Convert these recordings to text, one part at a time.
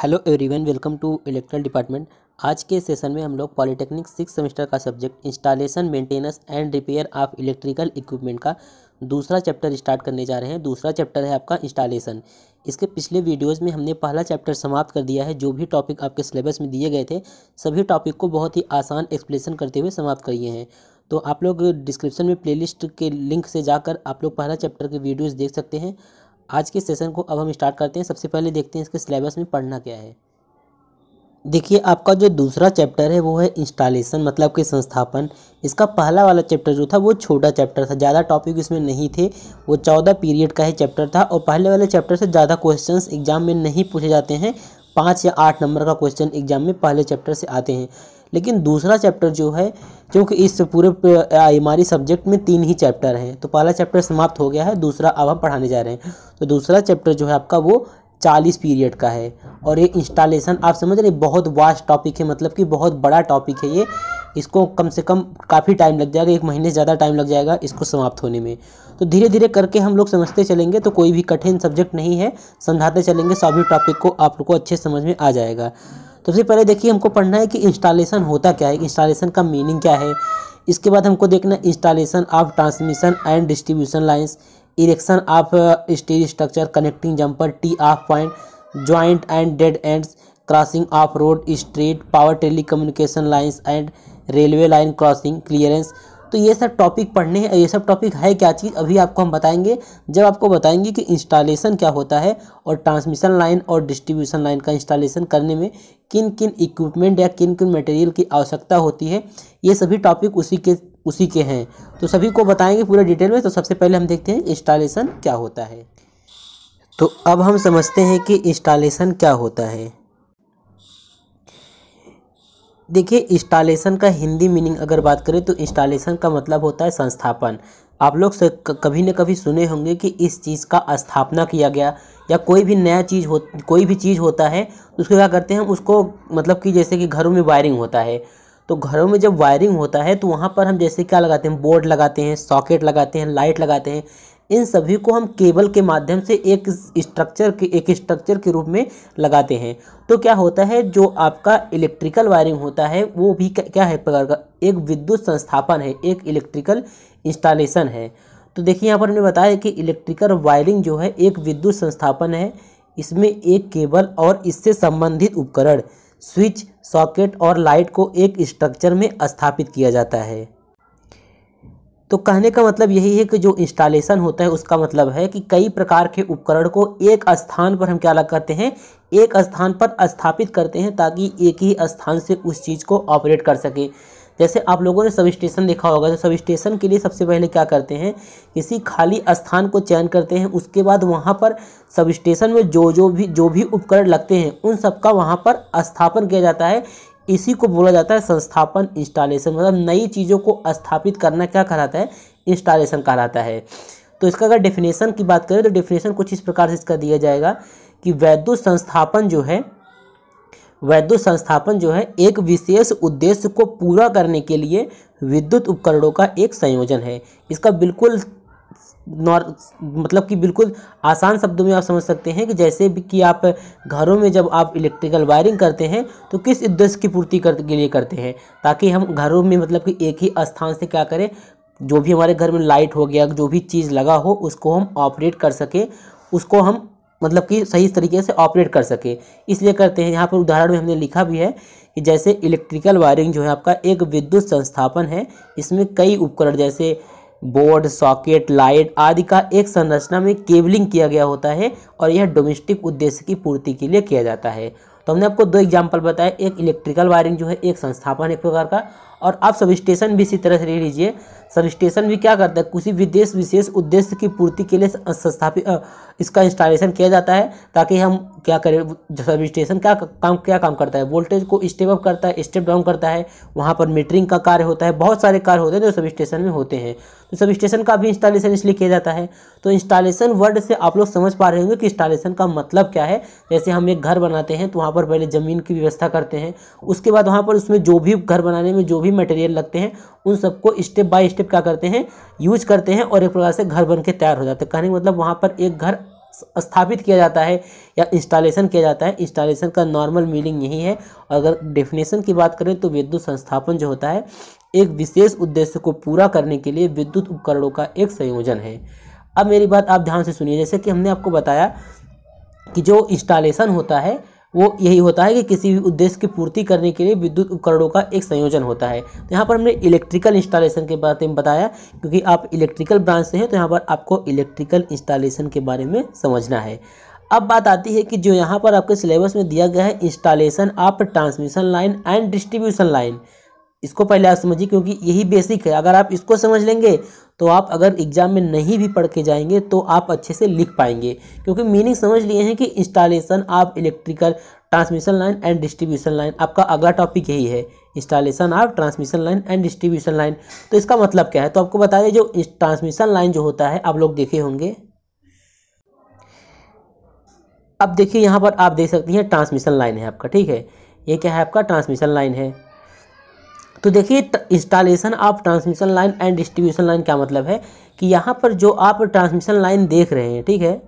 hello everyone welcome to electrical department आज के session में हम लोग पॉलिटेक्निक सिक्स सेमेस्टर का subject installation maintenance and repair of electrical equipment का दूसरा चैप्टर स्टार्ट करने जा रहे हैं दूसरा चैप्टर है आपका इंस्टॉलेशन इसके पिछले वीडियोस में हमने पहला चैप्टर समाप्त कर दिया है जो भी टॉपिक आपके सिलेबस में दिए गए थे सभी टॉपिक को बहुत ही आसान एक्सप्लेसन करते हुए समाप्त करिए हैं तो आप लोग डिस्क्रिप्शन में प्लेलिस्ट के लिंक से जाकर आप लोग पहला चैप्टर के वीडियोज़ देख सकते हैं आज के सेशन को अब हम स्टार्ट करते हैं सबसे पहले देखते हैं इसके सिलेबस में पढ़ना क्या है देखिए आपका जो दूसरा चैप्टर है वो है इंस्टॉलेशन मतलब कि संस्थापन इसका पहला वाला चैप्टर जो था वो छोटा चैप्टर था ज़्यादा टॉपिक इसमें नहीं थे वो चौदह पीरियड का ही चैप्टर था और पहले वाले चैप्टर से ज़्यादा क्वेश्चंस एग्जाम में नहीं पूछे जाते हैं पाँच या आठ नंबर का क्वेश्चन एग्जाम में पहले चैप्टर से आते हैं लेकिन दूसरा चैप्टर जो है क्योंकि इस पूरे हमारी सब्जेक्ट में तीन ही चैप्टर हैं तो पहला चैप्टर समाप्त हो गया है दूसरा अब हम पढ़ाने जा रहे हैं तो दूसरा चैप्टर जो है आपका वो चालीस पीरियड का है और ये इंस्टॉलेशन आप समझ रहे बहुत वास्ट टॉपिक है मतलब कि बहुत बड़ा टॉपिक है ये इसको कम से कम काफ़ी टाइम लग जाएगा एक महीने से ज़्यादा टाइम लग जाएगा इसको समाप्त होने में तो धीरे धीरे करके हम लोग समझते चलेंगे तो कोई भी कठिन सब्जेक्ट नहीं है समझाते चलेंगे सभी टॉपिक को आप लोग को अच्छे समझ में आ जाएगा तो सबसे पहले देखिए हमको पढ़ना है कि इंस्टॉलेशन होता क्या है इंस्टॉलेशन का मीनिंग क्या है इसके बाद हमको देखना installation of transmission and distribution lines erection of steel structure connecting jumper tee off point joint and dead end crossing of road street power communication lines and railway line crossing clearance तो ये सब topic पढ़ने हैं ये सब topic है क्या चीज़ अभी आपको हम बताएंगे जब आपको बताएंगे कि इंस्टॉलेशन क्या होता है और ट्रांसमिशन लाइन और डिस्ट्रीब्यूशन लाइन का इंस्टॉलेशन करने में किन किन इक्विपमेंट या किन किन मटेरियल की आवश्यकता होती है ये सभी टॉपिक उसी के उसी के हैं तो सभी को बताएंगे पूरे डिटेल में तो सबसे पहले हम देखते हैं इंस्टॉलेशन क्या होता है तो अब हम समझते हैं कि इंस्टॉलेशन क्या होता है देखिए इंस्टॉलेशन का हिंदी मीनिंग अगर बात करें तो इंस्टॉलेशन का मतलब होता है संस्थापन आप लोग कभी न कभी सुने होंगे कि इस चीज़ का स्थापना किया गया या कोई भी नया चीज़ हो कोई भी चीज़ होता है तो उसको क्या करते हैं हम उसको मतलब कि जैसे कि घरों में वायरिंग होता है तो घरों में जब वायरिंग होता है तो वहाँ पर हम जैसे क्या लगाते हैं बोर्ड लगाते हैं सॉकेट लगाते हैं लाइट लगाते हैं इन सभी को हम केबल के माध्यम से एक स्ट्रक्चर के एक स्ट्रक्चर के रूप में लगाते हैं तो क्या होता है जो आपका इलेक्ट्रिकल वायरिंग होता है वो भी क्या है प्रकार का एक विद्युत संस्थापन है एक इलेक्ट्रिकल इंस्टॉलेशन है तो देखिए यहाँ पर हमने बताया कि इलेक्ट्रिकल वायरिंग जो है एक विद्युत संस्थापन है इसमें एक केबल और इससे संबंधित उपकरण स्विच सॉकेट और लाइट को एक स्ट्रक्चर में स्थापित किया जाता है तो कहने का मतलब यही है कि जो इंस्टॉलेशन होता है उसका मतलब है कि कई प्रकार के उपकरण को एक स्थान पर हम क्या अलग करते हैं एक स्थान पर स्थापित करते हैं ताकि एक ही स्थान से उस चीज़ को ऑपरेट कर सके जैसे आप लोगों ने सब स्टेशन देखा होगा तो सब स्टेशन के लिए सबसे पहले क्या करते हैं किसी खाली स्थान को चयन करते हैं उसके बाद वहाँ पर सब स्टेशन में जो जो भी जो भी उपकरण लगते हैं उन सब का वहाँ पर स्थापन किया जाता है इसी को बोला जाता है संस्थापन इंस्टॉलेशन मतलब नई चीज़ों को स्थापित करना क्या कहलाता है इंस्टॉलेशन कहलाता है तो इसका अगर डेफिनेशन की बात करें तो डेफिनेशन कुछ इस प्रकार से इसका दिया जाएगा कि वैद्युत संस्थापन जो है वैद्युत संस्थापन जो है एक विशेष उद्देश्य को पूरा करने के लिए विद्युत उपकरणों का एक संयोजन है इसका बिल्कुल मतलब कि बिल्कुल आसान शब्दों में आप समझ सकते हैं कि जैसे भी कि आप घरों में जब आप इलेक्ट्रिकल वायरिंग करते हैं तो किस उद्देश्य की पूर्ति कर के लिए करते हैं ताकि हम घरों में मतलब कि एक ही स्थान से क्या करें जो भी हमारे घर में लाइट हो गया जो भी चीज़ लगा हो उसको हम ऑपरेट कर सकें उसको हम मतलब कि सही तरीके से ऑपरेट कर सके इसलिए करते हैं यहाँ पर उदाहरण में हमने लिखा भी है कि जैसे इलेक्ट्रिकल वायरिंग जो है आपका एक विद्युत संस्थापन है इसमें कई उपकरण जैसे बोर्ड सॉकेट लाइट आदि का एक संरचना में केबलिंग किया गया होता है और यह डोमेस्टिक उद्देश्य की पूर्ति के लिए किया जाता है तो हमने आपको दो एग्जाम्पल बताया एक इलेक्ट्रिकल वायरिंग जो है एक संस्थापन एक प्रकार का और आप सब स्टेशन भी इसी तरह से ले लीजिए संस्टेशन भी क्या करता है किसी विदेश विशेष उद्देश्य की पूर्ति के लिए संस्थापित इसका इंस्टॉलेशन किया जाता है ताकि हम क्या करें सब स्टेशन क्या काम क्या काम करता है वोल्टेज को स्टेप अप करता है स्टेप डाउन करता है वहाँ पर मीटरिंग का कार्य होता है बहुत सारे कार्य होते हैं जो सब स्टेशन में होते हैं तो सब स्टेशन का भी इंस्टॉलेशन इसलिए किया जाता है तो इंस्टॉलेशन वर्ड से आप लोग समझ पा रहे होंगे कि इंस्टॉलेशन का मतलब क्या है जैसे हम एक घर बनाते हैं तो वहाँ पर पहले ज़मीन की व्यवस्था करते हैं उसके बाद वहाँ पर उसमें जो भी घर बनाने में जो भी मटेरियल लगते हैं उन सबको स्टेप बाय स्टेप सिर्फ क्या करते हैं यूज करते हैं और एक प्रकार से घर बन के तैयार हो जाते हैं कहने का मतलब वहाँ पर एक घर स्थापित किया जाता है या इंस्टॉलेशन किया जाता है इंस्टॉलेशन का नॉर्मल मीनिंग यही है और अगर डेफिनेशन की बात करें तो विद्युत संस्थापन जो होता है एक विशेष उद्देश्य को पूरा करने के लिए विद्युत उपकरणों का एक संयोजन है अब मेरी बात आप ध्यान से सुनिए जैसे कि हमने आपको बताया कि जो इंस्टॉलेशन होता है वो यही होता है कि किसी भी उद्देश्य की पूर्ति करने के लिए विद्युत उपकरणों का एक संयोजन होता है तो यहाँ पर हमने इलेक्ट्रिकल इंस्टॉलेशन के बारे में बताया क्योंकि आप इलेक्ट्रिकल ब्रांच से हैं तो यहाँ पर आपको इलेक्ट्रिकल इंस्टॉलेशन के बारे में समझना है अब बात आती है कि जो यहाँ पर आपके सिलेबस में दिया गया है installation of transmission line and distribution line इसको पहले आप समझिए क्योंकि यही बेसिक है अगर आप इसको समझ लेंगे तो आप अगर एग्ज़ाम में नहीं भी पढ़ के जाएंगे तो आप अच्छे से लिख पाएंगे क्योंकि मीनिंग समझ लिए हैं कि installation of electrical transmission line and distribution line आपका अगला टॉपिक यही है installation of transmission line and distribution line तो इसका मतलब क्या है तो आपको बता दें जो ट्रांसमिशन लाइन जो होता है आप लोग देखे होंगे अब देखिए यहाँ पर आप देख सकती हैं ट्रांसमिशन लाइन है आपका ठीक है ये क्या है आपका ट्रांसमिशन लाइन है तो देखिए installation of transmission line and distribution line क्या मतलब है कि यहाँ पर जो आप ट्रांसमिशन लाइन देख रहे हैं ठीक है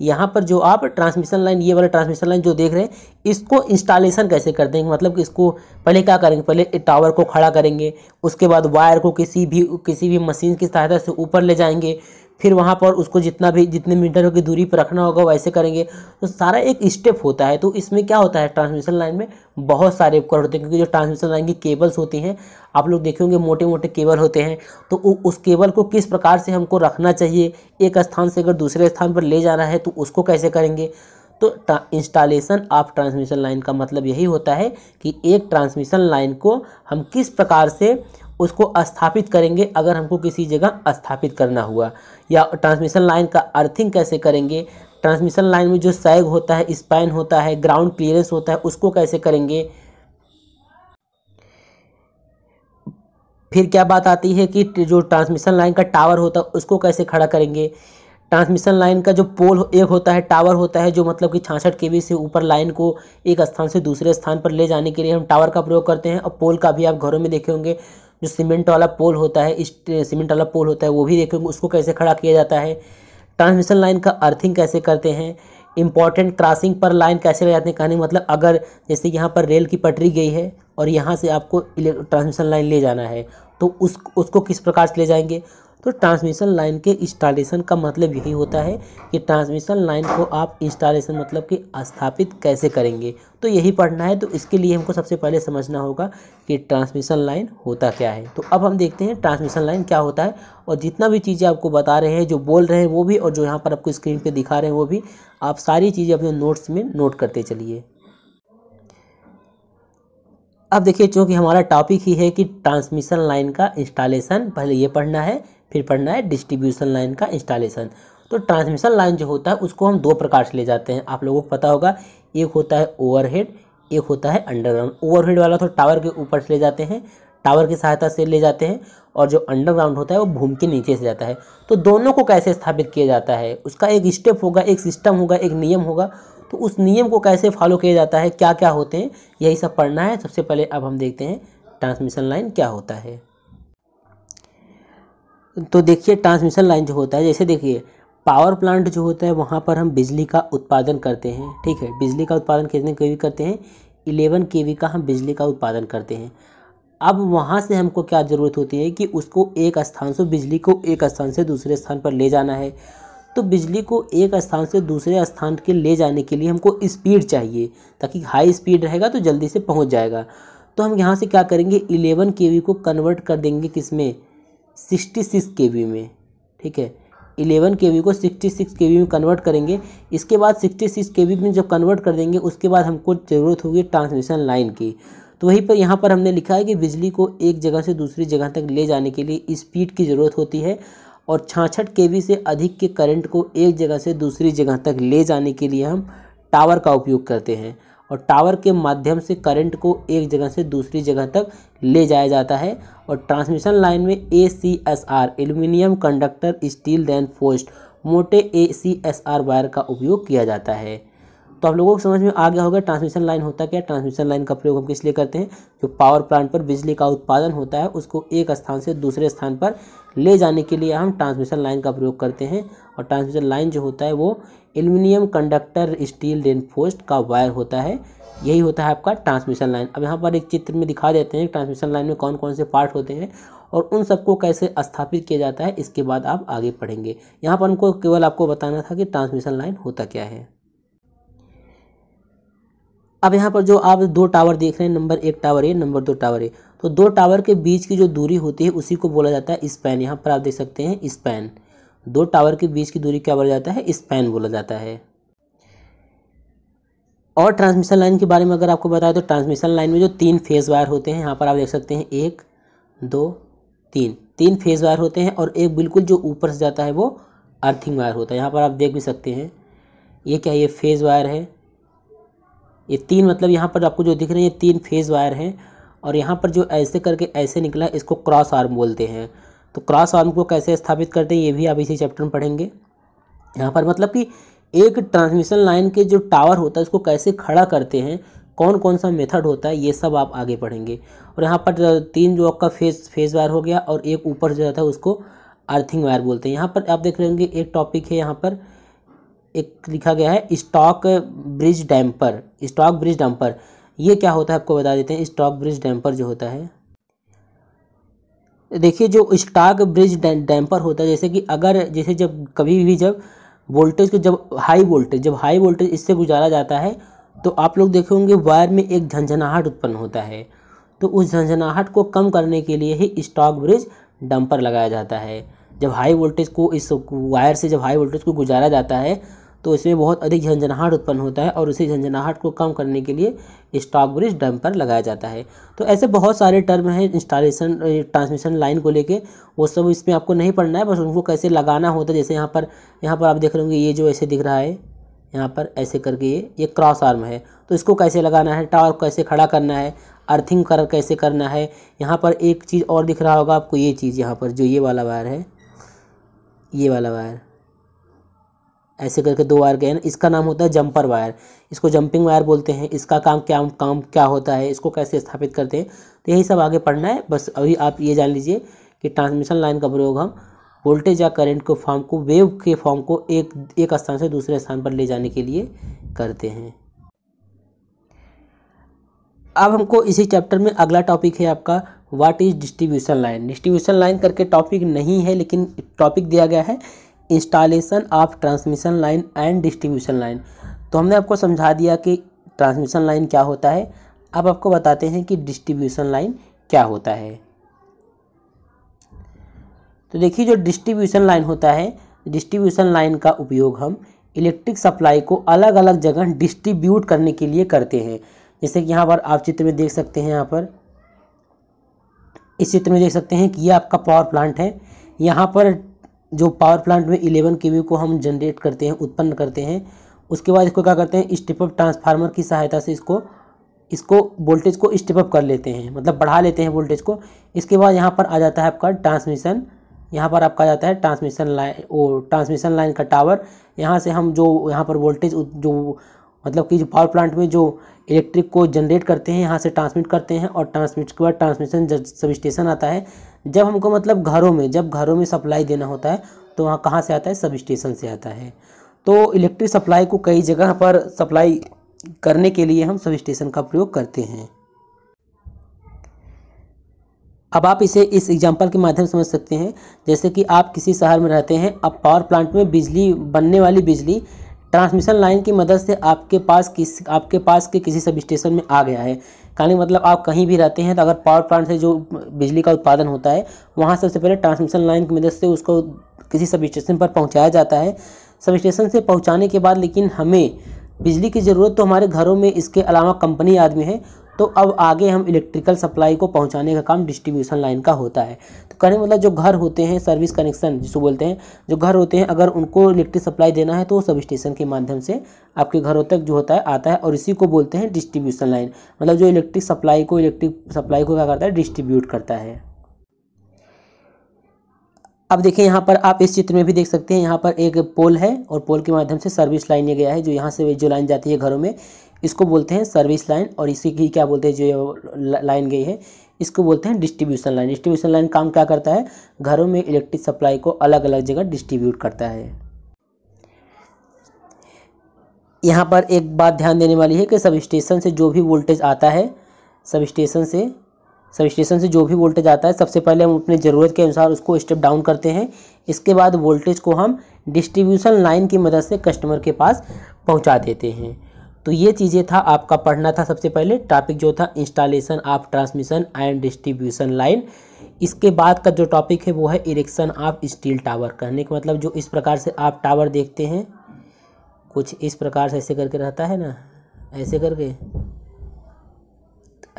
यहाँ पर जो आप ट्रांसमिशन लाइन ये वाला ट्रांसमिशन लाइन जो देख रहे हैं इसको इंस्टॉलेशन कैसे कर देंगे मतलब कि इसको पहले क्या करेंगे पहले टावर को खड़ा करेंगे उसके बाद वायर को किसी भी किसी भी मशीन की सहायता से ऊपर ले जाएंगे फिर वहाँ पर उसको जितना भी जितने मीटर की दूरी पर रखना होगा वैसे करेंगे तो सारा एक स्टेप होता है तो इसमें क्या होता है ट्रांसमिशन लाइन में बहुत सारे उपकरण होते हैं क्योंकि जो ट्रांसमिशन लाइन की केबल्स होती हैं आप लोग देखे होंगे मोटे मोटे केबल होते हैं तो उस केबल को किस प्रकार से हमको रखना चाहिए एक स्थान से अगर दूसरे स्थान पर ले जाना है तो उसको कैसे करेंगे तो इंस्टॉलेशन ऑफ ट्रांसमिशन लाइन का मतलब यही होता है कि एक ट्रांसमिशन लाइन को हम किस प्रकार से उसको स्थापित करेंगे अगर हमको किसी जगह स्थापित करना हुआ या ट्रांसमिशन लाइन का अर्थिंग कैसे करेंगे ट्रांसमिशन लाइन में जो सैग होता है स्पैन होता है ग्राउंड क्लियरेंस होता है उसको कैसे करेंगे फिर क्या बात आती है कि जो ट्रांसमिशन लाइन का टावर होता है उसको कैसे खड़ा करेंगे ट्रांसमिशन लाइन का जो पोल एक होता है टावर होता है जो मतलब कि छाछठ के से ऊपर लाइन को एक स्थान से दूसरे स्थान पर ले जाने के लिए हम टावर का प्रयोग करते हैं और पोल का भी आप घरों में देखे होंगे जो सीमेंट वाला पोल होता है इस सीमेंट वाला पोल होता है वो भी देखेंगे उसको कैसे खड़ा किया जाता है ट्रांसमिशन लाइन का अर्थिंग कैसे करते हैं इंपॉर्टेंट क्रॉसिंग पर लाइन कैसे ले जाते हैं कहने मतलब अगर जैसे यहाँ पर रेल की पटरी गई है और यहाँ से आपको ट्रांसमिशन लाइन ले जाना है तो उस उसको किस प्रकार से ले जाएंगे तो ट्रांसमिशन लाइन के इंस्टॉलेशन का मतलब यही होता है कि ट्रांसमिशन लाइन को आप इंस्टॉलेशन मतलब कि स्थापित कैसे करेंगे तो यही पढ़ना है तो इसके लिए हमको सबसे पहले समझना होगा कि ट्रांसमिशन लाइन होता क्या है तो अब हम देखते हैं ट्रांसमिशन लाइन क्या होता है और जितना भी चीज़ें आपको बता रहे हैं जो बोल रहे हैं वो भी और जो यहाँ पर आपको स्क्रीन पर दिखा रहे हैं वो भी आप सारी चीज़ें अपने नोट्स में नोट करते चलिए अब देखिए चूँकि हमारा टॉपिक ही है कि ट्रांसमिशन लाइन का इंस्टॉलेशन पहले ये पढ़ना है फिर पढ़ना है डिस्ट्रीब्यूशन लाइन का इंस्टॉलेशन तो ट्रांसमिशन लाइन जो होता है उसको हम दो प्रकार से ले जाते हैं आप लोगों को पता होगा एक होता है ओवरहेड एक होता है अंडरग्राउंड ओवरहेड वाला तो टावर के ऊपर से ले जाते हैं टावर की सहायता से ले जाते हैं और जो अंडरग्राउंड होता है वो भूमि के नीचे से जाता है तो दोनों को कैसे स्थापित किया जाता है उसका एक स्टेप होगा एक सिस्टम होगा एक नियम होगा तो उस नियम को कैसे फॉलो किया जाता है क्या क्या होते हैं यही सब पढ़ना है सबसे पहले अब हम देखते हैं ट्रांसमिशन लाइन क्या होता है तो देखिए ट्रांसमिशन लाइन जो होता है जैसे देखिए पावर प्लांट जो होता है वहाँ पर हम बिजली का उत्पादन करते हैं ठीक है बिजली का उत्पादन कितने के करते हैं इलेवन के वी का हम बिजली का उत्पादन करते हैं अब वहाँ से हमको क्या ज़रूरत होती है कि उसको एक स्थान से बिजली को एक स्थान से दूसरे स्थान पर ले जाना है तो बिजली को एक स्थान से दूसरे स्थान के ले जाने के लिए हमको स्पीड चाहिए ताकि हाई स्पीड रहेगा तो जल्दी से पहुँच जाएगा तो हम यहाँ से क्या करेंगे इलेवन के को कन्वर्ट कर देंगे किस में सिक्सटी सिक्स के वी में ठीक है इलेवन के वी को सिक्सटी सिक्स के वी में कन्वर्ट करेंगे इसके बाद सिक्सटी सिक्स के वी में जब कन्वर्ट कर देंगे उसके बाद हमको ज़रूरत होगी ट्रांसमिशन लाइन की तो वहीं पर यहाँ पर हमने लिखा है कि बिजली को एक जगह से दूसरी जगह तक ले जाने के लिए स्पीड की ज़रूरत होती है और छाछठ के से अधिक के करंट को एक जगह से दूसरी जगह तक ले जाने के लिए हम टावर का उपयोग करते हैं और टावर के माध्यम से करंट को एक जगह से दूसरी जगह तक ले जाया जाता है और ट्रांसमिशन लाइन में A C S R aluminium conductor steel than post मोटे A C S R wire का उपयोग किया जाता है तो आप लोगों को समझ में आ गया होगा ट्रांसमिशन लाइन होता क्या ट्रांसमिशन लाइन का प्रयोग हम किस लिए करते हैं जो पावर प्लांट पर बिजली का उत्पादन होता है उसको एक स्थान से दूसरे स्थान पर ले जाने के लिए हम ट्रांसमिशन लाइन का प्रयोग करते हैं और ट्रांसमिशन लाइन जो होता है वो एल्यूमिनियम कंडक्टर स्टील रेन का वायर होता है यही होता है आपका ट्रांसमिशन लाइन अब यहाँ पर एक चित्र में दिखा देते हैं ट्रांसमिशन लाइन में कौन कौन से पार्ट होते हैं और उन सबको कैसे स्थापित किया जाता है इसके बाद आप आगे पढ़ेंगे यहाँ पर हमको केवल आपको बताना था कि ट्रांसमिशन लाइन होता क्या है अब यहाँ पर जो आप दो टावर देख रहे हैं नंबर एक टावर है नंबर दो टावर है तो दो टावर के बीच की जो दूरी होती है उसी को बोला जाता है स्पैन यहाँ पर आप देख सकते हैं स्पैन दो टावर के बीच की दूरी क्या बोला जाता है स्पैन बोला जाता है और ट्रांसमिशन लाइन के बारे में अगर आपको बताया तो ट्रांसमिशन लाइन में जो तीन फेज़ वायर होते हैं यहाँ पर आप देख सकते हैं एक दो तीन तीन फेज़ वायर होते हैं और एक बिल्कुल जो ऊपर से जाता है वो अर्थिंग वायर होता है यहाँ पर आप देख भी सकते हैं ये क्या ये फेज़ वायर है ये तीन मतलब यहाँ पर आपको जो दिख रहे हैं ये तीन फेज़ वायर हैं और यहाँ पर जो ऐसे करके ऐसे निकला इसको क्रॉस आर्म बोलते हैं तो क्रॉस आर्म को कैसे स्थापित करते हैं ये भी आप इसी चैप्टर में पढ़ेंगे यहाँ पर मतलब कि एक ट्रांसमिशन लाइन के जो टावर होता है उसको कैसे खड़ा करते हैं कौन कौन सा मेथड होता है ये सब आप आगे पढ़ेंगे और यहाँ पर तीन जो आपका फेज फेज वायर हो गया और एक ऊपर जो जाता है उसको अर्थिंग वायर बोलते हैं यहाँ पर आप देख रहे होंगे एक टॉपिक है यहाँ पर एक लिखा गया है stock bridge damper stock bridge damper ये क्या होता है आपको बता देते हैं स्टॉक ब्रिज डैम्पर जो होता है देखिए जो स्टॉक ब्रिज डैम्पर होता है जैसे कि अगर जैसे जब कभी भी जब वोल्टेज को जब हाई वोल्टेज जब हाई वोल्टेज इससे गुजारा जाता है तो आप लोग देखे होंगे वायर में एक झंझनाहट उत्पन्न होता है तो उस झंझनाहट को कम करने के लिए ही स्टॉक ब्रिज डंपर लगाया जाता है जब हाई वोल्टेज को इस वायर से जब हाई वोल्टेज को गुजारा जाता है तो इसमें बहुत अधिक झंझनाहट उत्पन्न होता है और उसी झंझनाहट को कम करने के लिए स्टॉक ब्रिज डम्पर लगाया जाता है तो ऐसे बहुत सारे टर्म हैं इंस्टॉलेशन ट्रांसमिशन लाइन को लेके वो सब इसमें आपको नहीं पढ़ना है बस उनको कैसे लगाना होता है जैसे यहाँ पर यहाँ पर आप देख रहे होंगे ये जो ऐसे दिख रहा है यहाँ पर ऐसे करके ये ये क्रॉस आर्म है तो इसको कैसे लगाना है टावर कैसे खड़ा करना है अर्थिंग कर कैसे करना है यहाँ पर एक चीज़ और दिख रहा होगा आपको ये चीज़ यहाँ पर जो ये वाला वायर है ये वाला वायर ऐसे करके दो वायर गए इसका नाम होता है जंपर वायर इसको जंपिंग वायर बोलते हैं इसका काम क्या काम क्या होता है इसको कैसे स्थापित करते हैं तो यही सब आगे पढ़ना है बस अभी आप ये जान लीजिए कि ट्रांसमिशन लाइन का प्रयोग हम वोल्टेज या करंट को फॉर्म को वेव के फॉर्म को एक एक स्थान से दूसरे स्थान पर ले जाने के लिए करते हैं अब हमको इसी चैप्टर में अगला टॉपिक है आपका what is distribution line distribution line करके टॉपिक नहीं है लेकिन टॉपिक दिया गया है installation of transmission line and distribution line तो हमने आपको समझा दिया कि ट्रांसमिशन लाइन क्या होता है अब आपको बताते हैं कि डिस्ट्रीब्यूशन लाइन क्या होता है तो देखिए जो डिस्ट्रीब्यूशन लाइन होता है डिस्ट्रीब्यूशन लाइन का उपयोग हम इलेक्ट्रिक सप्लाई को अलग अलग जगह डिस्ट्रीब्यूट करने के लिए करते हैं जैसे कि यहाँ पर आप चित्र में देख सकते हैं यहाँ पर इस चित्र में देख सकते हैं कि यह आपका पावर प्लांट है यहाँ पर जो पावर प्लांट में इलेवन के को हम जनरेट करते हैं उत्पन्न करते हैं उसके बाद इसको क्या करते हैं स्टेप अप ट्रांसफार्मर की सहायता से इसको इसको वोल्टेज को स्टेप अप कर लेते हैं मतलब बढ़ा लेते हैं वोल्टेज को इसके बाद यहाँ पर आ जाता है आपका ट्रांसमिशन यहाँ पर आपका आ जाता है ट्रांसमिशन लाइन वो ट्रांसमिशन लाइन का टावर यहाँ से हम जो यहाँ पर वोल्टेज जो मतलब कि जो पावर प्लांट में जो इलेक्ट्रिक को जनरेट करते हैं यहाँ से ट्रांसमिट करते हैं और ट्रांसमिट के बाद ट्रांसमिशन सब स्टेशन आता है जब हमको मतलब घरों में जब घरों में सप्लाई देना होता है तो वहाँ कहाँ से आता है सब स्टेशन से आता है तो इलेक्ट्रिक सप्लाई को कई जगह पर सप्लाई करने के लिए हम सब स्टेशन का प्रयोग करते हैं अब आप इसे इस एग्जाम्पल के माध्यम से समझ सकते हैं जैसे कि आप किसी शहर में रहते हैं अब पावर प्लांट में बिजली बनने वाली बिजली ट्रांसमिशन लाइन की मदद से आपके पास किस आपके पास के किसी सब स्टेशन में आ गया है कहने मतलब आप कहीं भी रहते हैं तो अगर पावर प्लांट से जो बिजली का उत्पादन होता है वहाँ सबसे पहले ट्रांसमिशन लाइन की मदद से उसको किसी सब स्टेशन पर पहुँचाया जाता है सब स्टेशन से पहुँचाने के बाद लेकिन हमें बिजली की ज़रूरत तो हमारे घरों में इसके अलावा कंपनी आदमी है तो अब आगे हम इलेक्ट्रिकल सप्लाई को पहुंचाने का काम डिस्ट्रीब्यूशन लाइन का होता है तो कहने मतलब जो घर होते हैं सर्विस कनेक्शन जिसको बोलते हैं जो घर होते हैं अगर उनको इलेक्ट्रिक सप्लाई देना है तो वो सब स्टेशन के माध्यम से आपके घरों तक जो होता है आता है और इसी को बोलते हैं डिस्ट्रीब्यूशन लाइन मतलब जो इलेक्ट्रिक सप्लाई को इलेक्ट्रिक सप्लाई को क्या करता है डिस्ट्रीब्यूट करता है अब देखिए यहाँ पर आप इस चित्र में भी देख सकते हैं यहाँ पर एक पोल है और पोल के माध्यम से सर्विस लाइन ये गया है जो यहाँ से जो लाइन जाती है घरों में इसको बोलते हैं सर्विस लाइन और इसी की क्या बोलते हैं जो लाइन गई है इसको बोलते हैं डिस्ट्रीब्यूशन लाइन डिस्ट्रीब्यूशन लाइन काम क्या करता है घरों में इलेक्ट्रिक सप्लाई को अलग अलग जगह डिस्ट्रीब्यूट करता है यहाँ पर एक बात ध्यान देने वाली है कि सब स्टेशन से जो भी वोल्टेज आता है सब स्टेशन से सब स्टेशन से जो भी वोल्टेज आता है सबसे पहले हम अपनी ज़रूरत के अनुसार उसको स्टेप डाउन करते हैं इसके बाद वोल्टेज को हम डिस्ट्रीब्यूशन लाइन की मदद से कस्टमर के पास पहुंचा देते हैं तो ये चीज़ें था आपका पढ़ना था सबसे पहले टॉपिक जो था installation of transmission and distribution line इसके बाद का जो टॉपिक है वो है इरेक्शन ऑफ स्टील टावर कहने का मतलब जो इस प्रकार से आप टावर देखते हैं कुछ इस प्रकार से ऐसे करके रहता है ना ऐसे करके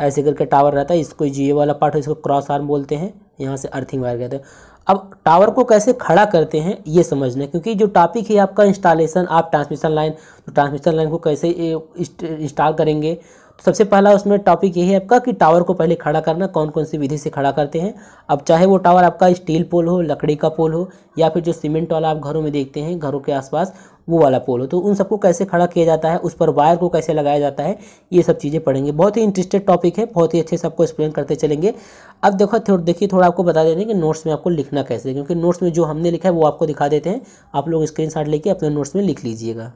ऐसे करके टावर रहता है इसको जी वाला पार्ट इसको क्रॉस आर्म बोलते हैं यहाँ से अर्थिंग वायर कहते हैं अब टावर को कैसे खड़ा करते हैं ये समझना है क्योंकि जो टॉपिक है आपका इंस्टॉलेशन आप ट्रांसमिशन लाइन तो ट्रांसमिशन लाइन को कैसे इंस्टॉल करेंगे सबसे पहला उसमें टॉपिक यही है आपका कि टावर को पहले खड़ा करना कौन कौन सी विधि से खड़ा करते हैं अब चाहे वो टावर आपका स्टील पोल हो लकड़ी का पोल हो या फिर जो सीमेंट वाला आप घरों में देखते हैं घरों के आसपास वो वाला पोल हो तो उन सबको कैसे खड़ा किया जाता है उस पर वायर को कैसे लगाया जाता है ये सब चीज़ें पढ़ेंगे बहुत ही इंटरेस्टेड टॉपिक है बहुत ही अच्छे से आपको एक्सप्लेन करते चलेंगे अब देखो थोड़ा देखिए थोड़ा आपको बता देते हैं कि नोट्स में आपको लिखना कैसे क्योंकि नोट्स में जो हमने लिखा है वो आपको दिखा देते हैं आप लोग स्क्रीन लेके अपने नोट्स में लिख लीजिएगा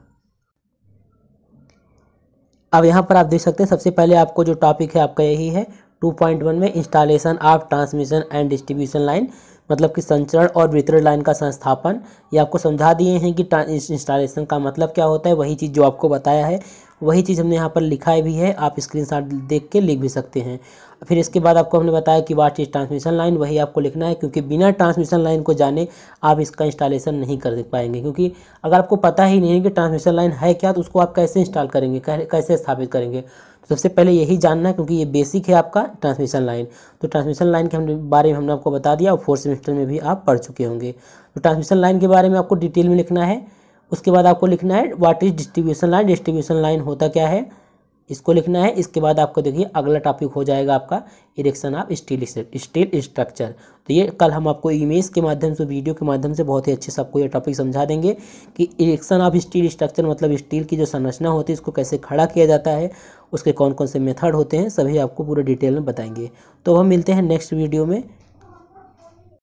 अब यहाँ पर आप देख सकते हैं सबसे पहले आपको जो टॉपिक है आपका यही है 2.1 में installation of transmission and distribution line मतलब कि संचरण और वितरण लाइन का संस्थापन ये आपको समझा दिए हैं कि इंस्टॉलेशन का मतलब क्या होता है वही चीज़ जो आपको बताया है वही चीज़ हमने यहाँ पर लिखा भी है आप स्क्रीनशॉट देख के लिख भी सकते हैं फिर इसके बाद आपको हमने बताया कि वाट इज ट्रांसमिशन लाइन वही आपको लिखना है क्योंकि बिना ट्रांसमिशन लाइन को जाने आप इसका इंस्टॉलेशन नहीं कर पाएंगे क्योंकि अगर आपको पता ही नहीं है कि ट्रांसमिशन लाइन है क्या तो उसको आप कैसे इंस्टॉल करेंगे कैसे स्थापित करेंगे तो सबसे पहले यही जानना है क्योंकि ये बेसिक है आपका ट्रांसमिशन लाइन तो ट्रांसमिशन लाइन के बारे में हमने आपको बता दिया और फोर्थ सेमेस्टर में भी आप पढ़ चुके होंगे तो ट्रांसमिशन लाइन के बारे में आपको डिटेल में लिखना है उसके बाद आपको लिखना है what is distribution line distribution line होता क्या है इसको लिखना है इसके बाद आपको देखिए अगला टॉपिक हो जाएगा आपका erection of steel steel structure तो ये कल हम आपको इमेज के माध्यम से वीडियो के माध्यम से बहुत ही अच्छे से आपको ये टॉपिक समझा देंगे कि इरेक्शन ऑफ स्टील स्ट्रक्चर मतलब स्टील की जो संरचना होती है इसको कैसे खड़ा किया जाता है उसके कौन कौन से मेथड होते हैं सभी आपको पूरे डिटेल में बताएंगे तो हम मिलते हैं नेक्स्ट वीडियो में